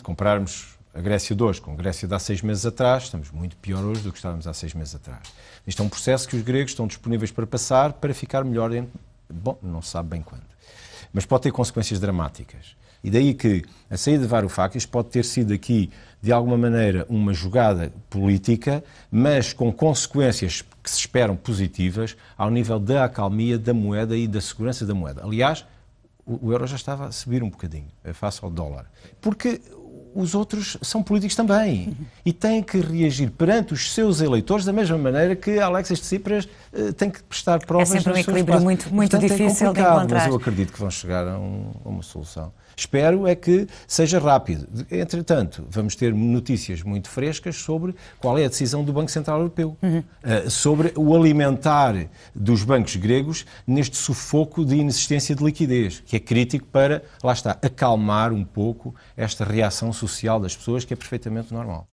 Se compararmos a Grécia de hoje com a Grécia de há seis meses atrás, estamos muito pior hoje do que estávamos há seis meses atrás. Isto é um processo que os gregos estão disponíveis para passar para ficar melhor Bom, não se sabe bem quando. Mas pode ter consequências dramáticas. E daí que a saída de Varoufakis pode ter sido aqui, de alguma maneira, uma jogada política, mas com consequências que se esperam positivas ao nível da acalmia da moeda e da segurança da moeda. Aliás, o euro já estava a subir um bocadinho face ao dólar. Porque os outros são políticos também e têm que reagir perante os seus eleitores da mesma maneira que Alexis Tsipras eh, tem que prestar é provas. É sempre um equilíbrio muito, muito Portanto, é difícil é de encontrar. Mas eu acredito que vão chegar a, um, a uma solução. Espero é que seja rápido. Entretanto, vamos ter notícias muito frescas sobre qual é a decisão do Banco Central Europeu, uhum. Eh, sobre o alimentar dos bancos gregos neste sufoco de inexistência de liquidez, que é crítico para, lá está, acalmar um pouco esta reação social das pessoas, que é perfeitamente normal.